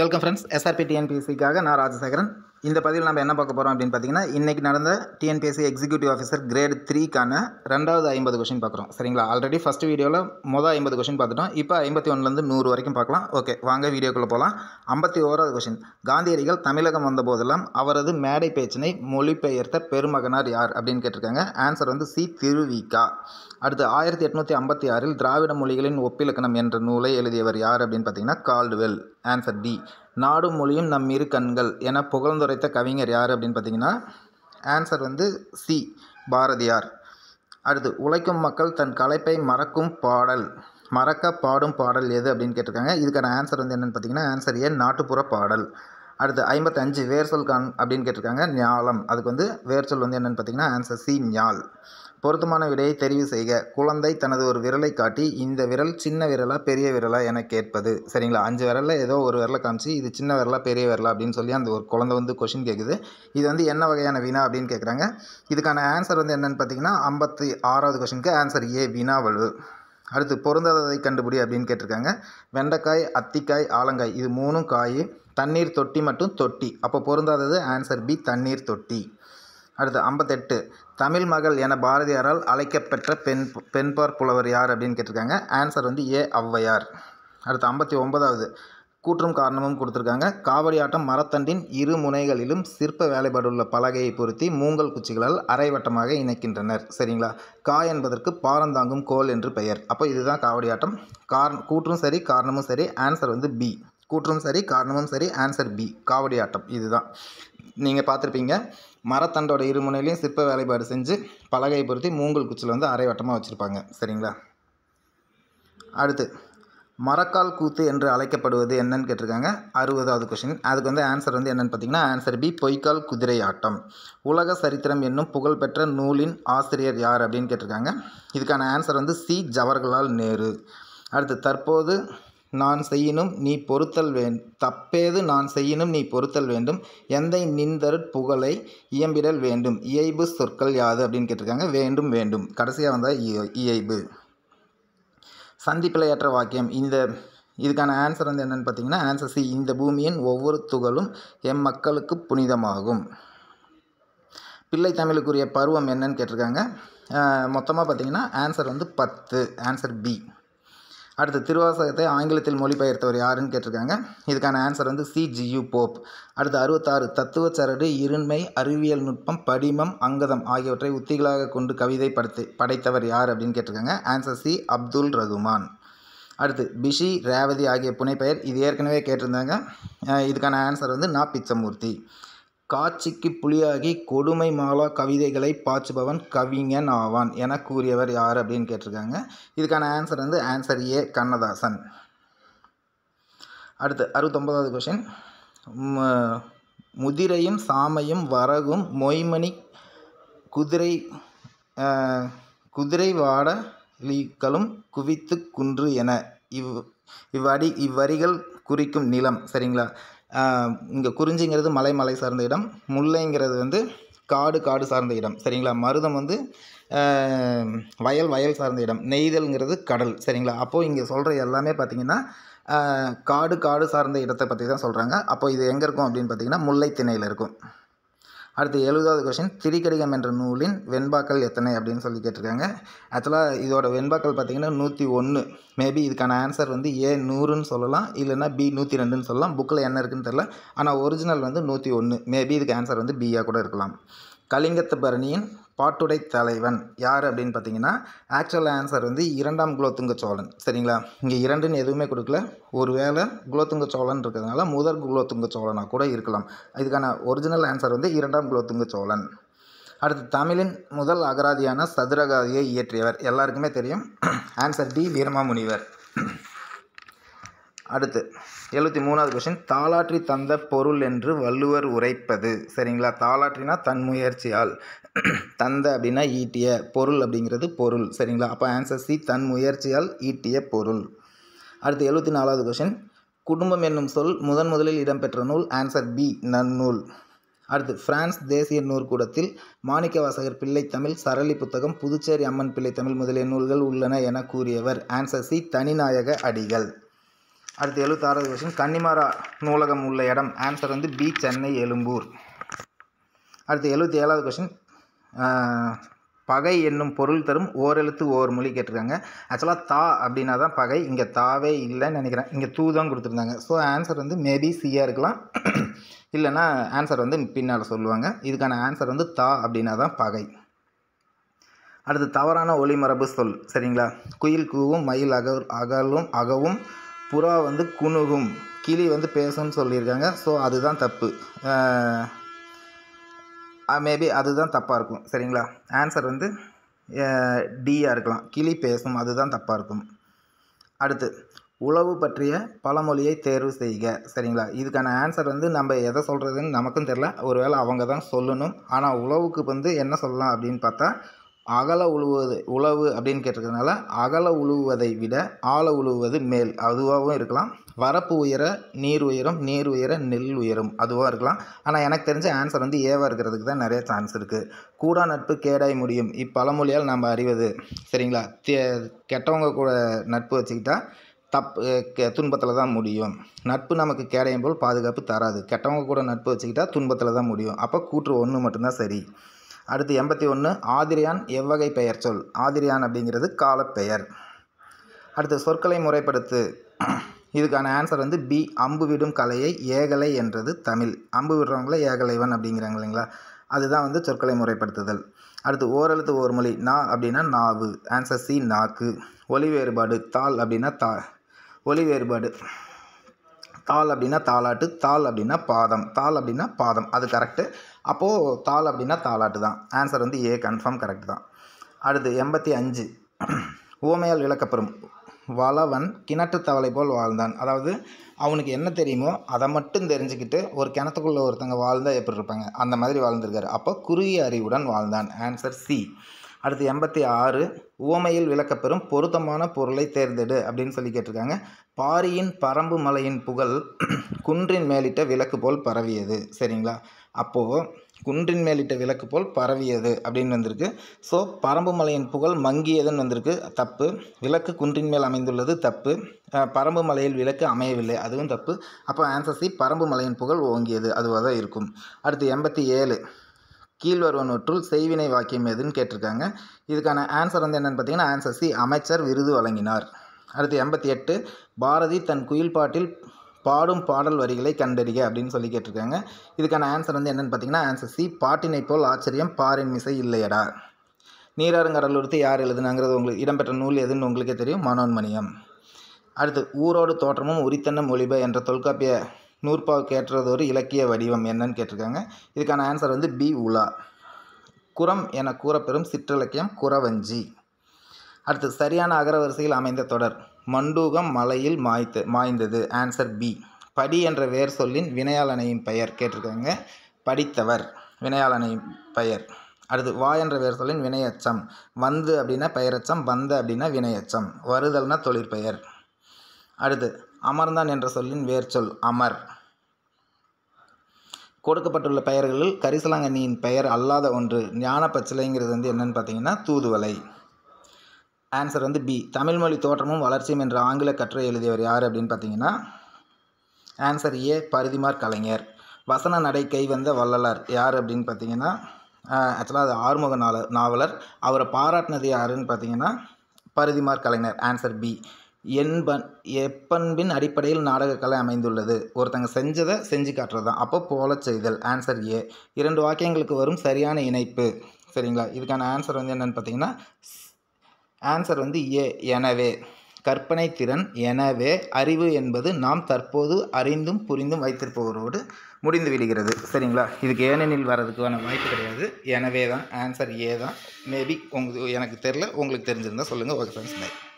welcome friends SRP டிஎன்பிஎஸ்சிக்காக நான் ராஜசேகரன் இந்த பதிவில் நம்ம என்ன பார்க்க போகிறோம் அப்படின்னு பார்த்தீங்கன்னா இன்றைக்கி நடந்த டிஎன்பிஎஸ்சி எக்ஸிக்யூட்டிவ் ஆஃபீஸர் கிரேட் த்ரீக்கான ரெண்டாவது ஐம்பது கொஷின் பார்க்குறோம் சரிங்களா ஆல்ரெடி ஃபஸ்ட் வீடியோவில் மொதல் ஐம்பது கொஷின் பார்த்துட்டோம் இப்போ ஐம்பத்தி ஒன்றுலேருந்து நூறு வரைக்கும் பார்க்கலாம் ஓகே வாங்க வீடியோக்குள்ளே போகலாம் ஐம்பத்தி ஓராவது கொஷின் காந்தியடிகள் தமிழகம் வந்த போதெல்லாம் அவரது மேடை பேச்சினை மொழிபெயர்த்த பெருமகனார் யார் அப்படின்னு கேட்டிருக்காங்க ஆன்சர் வந்து சி திருவிகா அடுத்து ஆயிரத்தி எட்நூற்றி ஐம்பத்தி ஆறில் திராவிட மொழிகளின் ஒப்பிலக்கணம் என்ற நூலை எழுதியவர் யார் அப்படின்னு பார்த்தீங்கன்னா கால்டுவெல் ஆன்சர் டி நாடும் மொழியும் நம் இரு கண்கள் என புகழ்ந்துரைத்த கவிஞர் யார் அப்படின்னு பார்த்தீங்கன்னா ஆன்சர் வந்து சி பாரதியார் அடுத்து உழைக்கும் மக்கள் தன் கலைப்பை மறக்கும் பாடல் மறக்க பாடும் பாடல் எது அப்படின்னு கேட்டிருக்காங்க இதுக்கான ஆன்சர் வந்து என்னென்னு பார்த்தீங்கன்னா ஆன்சர் ஏன் நாட்டுப்புற பாடல் அடுத்து ஐம்பத்தஞ்சு வேர்சொல் கான் அப்படின்னு கேட்டிருக்காங்க ஞாலம் அதுக்கு வந்து வேர்சொல் வந்து என்னென்னு பார்த்தீங்கன்னா ஆன்சர் சி ஞாள் பொருத்தமான விடையை தெரிவு செய்க குழந்தை தனது ஒரு விரலை காட்டி இந்த விரல் சின்ன விரலா பெரிய விரலா என கேட்பது சரிங்களா அஞ்சு விரலில் ஏதோ ஒரு விரலை காமிச்சு இது சின்ன விரலா பெரிய விரலா அப்படின்னு சொல்லி அந்த ஒரு குழந்தை வந்து கொஷின் கேட்குது இது வந்து என்ன வகையான வினா அப்படின்னு கேட்குறாங்க இதுக்கான ஆன்சர் வந்து என்னென்னு பார்த்தீங்கன்னா ஐம்பத்தி ஆறாவது கொஷினுக்கு ஆன்சர் ஏ வினாவளு அடுத்து பொருந்தாததை கண்டுபிடி அப்படின்னு கேட்டிருக்காங்க வெண்டைக்காய் அத்திக்காய் ஆலங்காய் இது மூணும் காய் தண்ணீர் தொட்டி மற்றும் தொட்டி அப்போ பொருந்தாதது ஆன்சர் பி தண்ணீர் தொட்டி அடுத்து ஐம்பத்தெட்டு தமிழ் மகள் என பாரதியாரால் அழைக்கப்பெற்ற பெண் பெண்பார் புலவர் யார் அப்படின்னு கேட்டிருக்காங்க ஆன்சர் வந்து ஏ ஔவையார் அடுத்து ஐம்பத்தி ஒன்பதாவது கூற்றும் காரணமும் கொடுத்துருக்காங்க காவடி ஆட்டம் மரத்தண்டின் இரு முனைகளிலும் சிற்ப உள்ள பலகையை பொருத்தி மூங்கல் குச்சிகளால் அரைவட்டமாக இணைக்கின்றனர் சரிங்களா கா என்பதற்கு பாரந்தாங்கும் கோல் என்று பெயர் அப்போ இதுதான் காவடி ஆட்டம் கார் கூற்றும் சரி காரணமும் சரி ஆன்சர் வந்து பி கூற்றும் சரி காரணமும் சரி ஆன்சர் பி காவடி ஆட்டம் இதுதான் நீங்கள் பார்த்துருப்பீங்க மரத்தண்டோட இருமுனையிலையும் சிற்ப வேலைப்பாடு செஞ்சு பலகை பொருத்தி மூங்கல் குச்சியில் வந்து அரைவட்டமாக வச்சுருப்பாங்க சரிங்களா அடுத்து மரக்கால் கூத்து என்று அழைக்கப்படுவது என்னன்னு கேட்டிருக்காங்க அறுபதாவது கொஷின் அதுக்கு வந்து ஆன்சர் வந்து என்னென்னு பார்த்தீங்கன்னா ஆன்சர் பி பொய்க்கால் குதிரை ஆட்டம் உலக சரித்திரம் என்னும் புகழ்பெற்ற நூலின் ஆசிரியர் யார் அப்படின்னு கேட்டிருக்காங்க இதுக்கான ஆன்சர் வந்து சி ஜவஹர்லால் நேரு அடுத்து தற்போது நான் செய்யினும் நீ பொறுத்தல் வேண்டும் தப்பேது நான் செய்யினும் நீ பொறுத்தல் வேண்டும் எந்தை நின்றற் புகழை இயம்பிடல் வேண்டும் இயைபு சொற்கள் யாது அப்படின்னு கேட்டிருக்காங்க வேண்டும் வேண்டும் கடைசியாக வந்தால் இயைபு சந்திப்பிலையற்ற வாக்கியம் இந்த இதுக்கான ஆன்சர் வந்து என்னென்னு பார்த்தீங்கன்னா ஆன்சர் சி இந்த பூமியின் ஒவ்வொரு துகளும் எம் மக்களுக்கு புனிதமாகும் பிள்ளை தமிழுக்குரிய பருவம் என்னன்னு கேட்டிருக்காங்க மொத்தமாக பார்த்தீங்கன்னா ஆன்சர் வந்து பத்து ஆன்சர் பி அடுத்து திருவாசகத்தை ஆங்கிலத்தில் மொழிபெயர்த்தவர் யாருன்னு கேட்டிருக்காங்க இதுக்கான ஆன்சர் வந்து சி போப் அடுத்து அறுபத்தாறு தத்துவ சரடு இருண்மை அறிவியல் நுட்பம் படிமம் அங்கதம் ஆகியவற்றை உத்திகளாக கொண்டு கவிதை படுத்தி படைத்தவர் யார் அப்படின்னு கேட்டிருக்காங்க ஆன்சர் சி அப்துல் ரகுமான் அடுத்து பிஷி ரேவதி ஆகிய புனைப்பெயர் இது ஏற்கனவே கேட்டிருந்தாங்க இதுக்கான ஆன்சர் வந்து நா பிச்சமூர்த்தி காட்சிக்கு புலியாகி கொடுமை மாலா கவிதைகளை பாய்ச்சுபவன் கவிஞன் ஆவான் என கூறியவர் யார் அப்படின்னு கேட்டிருக்காங்க இதுக்கான ஆன்சர் வந்து ஆன்சர் ஏ கண்ணதாசன் அடுத்து அறுபத்தொம்பதாவது கொஷின் முதிரையும் சாமையும் வரகும் மொய்மணி குதிரை குதிரை வாடலிகளும் குவித்து குன்று என இவ் இவ்வடி இவ்வரிகள் குறிக்கும் நிலம் சரிங்களா இங்கே குறிஞ்சிங்கிறது மலை மலை சார்ந்த இடம் முல்லைங்கிறது வந்து காடு காடு சார்ந்த இடம் சரிங்களா மருதம் வந்து வயல் வயல் சார்ந்த இடம் நெய்தல்ங்கிறது கடல் சரிங்களா அப்போது இங்கே சொல்கிற எல்லாமே பார்த்திங்கன்னா காடு காடு சார்ந்த இடத்தை பற்றி தான் சொல்கிறாங்க அப்போது இது எங்கே இருக்கும் அப்படின்னு பார்த்திங்கன்னா திணையில் இருக்கும் அடுத்து எழுபதாவது கொஷின் திரிகடிகம் என்ற நூலின் வெண்பாக்கள் எத்தனை அப்படின்னு சொல்லி கேட்டிருக்காங்க ஆக்சுவலாக இதோட வெண்பாக்கள் பார்த்திங்கன்னா நூற்றி ஒன்று மேபி இதுக்கான ஆன்சர் வந்து ஏ நூறுன்னு சொல்லலாம் இல்லைனா பி நூற்றி ரெண்டுன்னு சொல்லலாம் புக்கில் என்ன இருக்குன்னு தெரில ஆனால் ஒரிஜினல் வந்து நூற்றி ஒன்று மேபி இதுக்கு ஆன்சர் வந்து பியாக கூட இருக்கலாம் கலிங்கத்து பரணியின் பாட்டுடை தலைவன் யார் அப்படின்னு பார்த்தீங்கன்னா ஆக்சுவல் ஆன்சர் வந்து இரண்டாம் குலோத்துங்க சோழன் சரிங்களா இங்கே இரண்டுன்னு எதுவுமே கொடுக்கல ஒரு வேளை குலோத்துங்க சோழன் இருக்கிறதுனால முதல் குலோத்துங்க சோழனாக கூட இருக்கலாம் இதுக்கான ஒரிஜினல் ஆன்சர் வந்து இரண்டாம் குலோத்துங்க சோழன் அடுத்து தமிழின் முதல் அகராதியான சதுரகாதியை இயற்றியவர் எல்லாருக்குமே தெரியும் ஆன்சர் டி வீரமாமுனிவர் அடுத்து எழுபத்தி மூணாவது கொஷின் தாளாற்றி தந்த பொருள் என்று வள்ளுவர் உரைப்பது சரிங்களா தாளாற்றினா தன் முயற்சியால் தந்த அப்படின்னா ஈட்டிய பொருள் அப்படிங்கிறது பொருள் சரிங்களா அப்போ ஆன்சர் சி தன் முயற்சியால் ஈட்டிய பொருள் அடுத்து எழுபத்தி நாலாவது கொஷின் குடும்பம் என்னும் சொல் முதன் முதலில் இடம்பெற்ற நூல் ஆன்சர் பி நன்னூல் அடுத்து பிரான்ஸ் தேசிய நூற்கூடத்தில் மாணிக்க வாசகர் பிள்ளை தமிழ் சரளி புத்தகம் புதுச்சேரி அம்மன் பிள்ளை தமிழ் முதலிய நூல்கள் உள்ளன என கூறியவர் ஆன்சர் சி தனிநாயக அடிகள் அடுத்து எழுபத்தாறாவது கொஷின் கன்னிமாரா நூலகம் உள்ள இடம் ஆன்சர் வந்து பி சென்னை எழும்பூர் அடுத்து எழுபத்தி ஏழாவது கொஷின் பகை என்னும் பொருள் தரும் ஓரெழுத்து ஓர் மொழி கேட்டிருக்காங்க ஆக்சுவலாக தா அப்படின்னா தான் பகை இங்கே தாவே இல்லைன்னு நினைக்கிறேன் இங்கே தூ தான் கொடுத்துருந்தாங்க ஸோ ஆன்சர் வந்து மேபி சியாக இருக்கலாம் இல்லைன்னா ஆன்சர் வந்து பின்னால் சொல்லுவாங்க இதுக்கான ஆன்சர் வந்து தா அப்படின்னா தான் பகை அடுத்து தவறான ஒளிமரபு சொல் சரிங்களா குயில் கூவும் மயில் அக அகலும் அகவும் புறா வந்து குணுகும் கிளி வந்து பேசும்னு சொல்லியிருக்காங்க ஸோ அதுதான் தப்பு மேபி அதுதான் தப்பாக இருக்கும் சரிங்களா ஆன்சர் வந்து டியாக இருக்கலாம் கிளி பேசும் அதுதான் தப்பாக இருக்கும் அடுத்து உழவு பற்றிய பழமொழியை தேர்வு செய்க சரிங்களா இதுக்கான ஆன்சர் வந்து நம்ம எதை சொல்கிறதுன்னு நமக்கும் தெரில ஒருவேளை அவங்க தான் சொல்லணும் ஆனால் உழவுக்கு வந்து என்ன சொல்லலாம் அப்படின்னு பார்த்தா அகல உழுவது உழவு அப்படின்னு கேட்டிருக்கிறதுனால அகல உழுவதை விட ஆழ உழுவது மேல் அதுவாகவும் இருக்கலாம் வரப்பு உயர நீர் உயரும் நீர் உயர நெல் உயரும் அதுவாக இருக்கலாம் ஆனால் எனக்கு தெரிஞ்ச ஆன்சர் வந்து ஏவாக இருக்கிறதுக்கு தான் நிறைய சான்ஸ் இருக்குது கூடா நட்பு கேடாய் முடியும் இப்பழமொழியால் நம்ம அறிவது சரிங்களா கெட்டவங்க கூட நட்பு வச்சுக்கிட்டா தப் துன்பத்தில் தான் முடியும் நட்பு நமக்கு கேடையும் போல் பாதுகாப்பு தராது கெட்டவங்க கூட நட்பு வச்சுக்கிட்டா துன்பத்தில் தான் முடியும் அப்போ கூற்று ஒன்று மட்டும்தான் சரி அடுத்து எண்பத்தி ஒன்று ஆதிரியான் எவ்வகை பெயர் சொல் ஆதிரியான் அப்படிங்கிறது காலப்பெயர் அடுத்து சொற்களை முறைப்படுத்து இதுக்கான ஆன்சர் வந்து பி அம்பு விடும் கலையை ஏகலை என்றது தமிழ் அம்பு விடுறவங்கள ஏகலைவன் அப்படிங்கிறாங்க இல்லைங்களா அதுதான் வந்து சொற்களை முறைப்படுத்துதல் அடுத்து ஓரெழுத்து ஓர் மொழி நா அப்படின்னா நாவு ஆன்சர் சி நாக்கு ஒலி வேறுபாடு தால் அப்படின்னா தா ஒலி வேறுபாடு தாள் அப்படின்னா தாளாட்டு தாள் அப்படின்னா பாதம் தாள் அப்படின்னா பாதம் அது கரெக்டு அப்போது தாள் அப்படின்னா தாளாட்டு தான் ஆன்சர் வந்து ஏ கன்ஃபார்ம் கரெக்ட் தான் அடுத்து எண்பத்தி அஞ்சு ஓமையால் விளக்கப்பெறும் வளவன் கிணற்று தவளை போல் வாழ்ந்தான் அதாவது அவனுக்கு என்ன தெரியுமோ அதை மட்டும் தெரிஞ்சுக்கிட்டு ஒரு கிணத்துக்குள்ளே ஒருத்தங்க வாழ்ந்தால் எப்படி இருப்பாங்க அந்த மாதிரி வாழ்ந்திருக்காரு அப்போ குறுகிய அறிவுடன் வாழ்ந்தான் ஆன்சர் சி அடுத்து எண்பத்தி ஆறு உவமையில் விளக்கப்பெறும் பொருத்தமான பொருளை தேர்ந்தெடு அப்படின்னு சொல்லி கேட்டிருக்காங்க பாரியின் பரம்பு மலையின் புகழ் குன்றின் மேலிட்ட விளக்கு போல் பரவியது சரிங்களா அப்போது குன்றின் மேலிட்ட விளக்கு போல் பரவியது அப்படின்னு வந்திருக்கு ஸோ பரம்பு மலையின் புகழ் மங்கியதுன்னு வந்திருக்கு தப்பு விளக்கு குன்றின் மேல் அமைந்துள்ளது தப்பு பரம்பு மலையில் விளக்கு அமையவில்லை அதுவும் தப்பு அப்போ ஆன்சர் சி பரம்பு மலையின் புகழ் ஓங்கியது அதுவாக தான் இருக்கும் அடுத்து எண்பத்தி ஏழு கீழ்வருவனொற்றுள் செய்வினை வாக்கியம் எதுன்னு கேட்டிருக்காங்க இதுக்கான ஆன்சர் வந்து என்னென்னு பார்த்தீங்கன்னா ஆன்சர் சி அமைச்சர் விருது வழங்கினார் அடுத்து எண்பத்தி எட்டு பாரதி தன் குயில்பாட்டில் பாடும் பாடல் வரிகளை கண்டறிக அப்படின்னு சொல்லி கேட்டிருக்காங்க இதுக்கான ஆன்சர் வந்து என்னென்னு பார்த்தீங்கன்னா ஆன்சர் சி பாட்டினை போல் ஆச்சரியம் பாரின் மிசை இல்லையடா நீராருங்கடலூர்த்து யார் எழுதுனாங்கிறது உங்களுக்கு இடம்பெற்ற நூல் எதுன்னு உங்களுக்கே தெரியும் மனோன்மணியம் அடுத்து ஊரோடு தோற்றமும் உரித்தன்னம் ஒளிப என்ற தொல்காப்பிய நூற்பா ஏற்றது ஒரு இலக்கிய வடிவம் என்னன்னு கேட்டிருக்காங்க இதுக்கான ஆன்சர் வந்து பி உலா குரம் என கூறப்பெறும் சிற்றிலக்கியம் குறவஞ்சி அடுத்து சரியான அகரவரிசையில் அமைந்த தொடர் மண்டூகம் மலையில் மாய்த்து மாய்ந்தது ஆன்சர் பி படி என்ற வேர் சொல்லின் வினையாளனையின் பெயர் கேட்டிருக்காங்க படித்தவர் வினையாளனையின் பெயர் அடுத்து வா என்ற வேர் சொல்லின் வினையச்சம் வந்து அப்படின்னா பெயரச்சம் வந்த அப்படின்னா வினையச்சம் வருதல்னா தொழிற்பெயர் அடுத்து அமர்ந்தான் என்ற சொல்லின் வேர்ச்சொல் அமர் கொடுக்கப்பட்டுள்ள பெயர்களில் கரிசலாங்கண்ணியின் பெயர் அல்லாத ஒன்று ஞான பச்சிலைங்கிறது வந்து என்னன்னு பார்த்தீங்கன்னா தூதுவலை ஆன்சர் வந்து பி தமிழ்மொழி தோற்றமும் வளர்ச்சியும் என்ற ஆங்கில கற்றை எழுதியவர் யார் அப்படின்னு பார்த்தீங்கன்னா ஆன்சர் ஏ பரிதிமார் கலைஞர் வசன நடை கை வந்த வல்லலர் யார் அப்படின்னு பார்த்தீங்கன்னா ஆக்சுவலாக அது ஆறுமுக நாவலர் அவரை பாராட்டினது யாருன்னு பார்த்தீங்கன்னா பரிதிமார் கலைஞர் ஆன்சர் பி என்பன் எப்பண்பின் அடிப்படையில் நாடகக்கலை அமைந்துள்ளது ஒருத்தங்க செஞ்சதை செஞ்சு காட்டுறது தான் அப்போ போல செய்தல் ஆன்சர் ஏ இரண்டு வாக்கியங்களுக்கு வரும் சரியான இணைப்பு சரிங்களா இதுக்கான ஆன்சர் வந்து என்னென்னு பார்த்தீங்கன்னா ஆன்சர் வந்து ஏ எனவே கற்பனை திறன் எனவே அறிவு என்பது நாம் தற்போது அறிந்தும் புரிந்தும் வைத்திருப்பவரோடு முடிந்து விடுகிறது சரிங்களா இதுக்கு ஏனெனில் வர்றதுக்கான வாய்ப்பு கிடையாது எனவே தான் ஆன்சர் ஏ தான் மேபி உங்களுக்கு எனக்கு தெரில உங்களுக்கு தெரிஞ்சிருந்தால் சொல்லுங்கள் ஓகே ஃப்ரெண்ட்ஸ் பை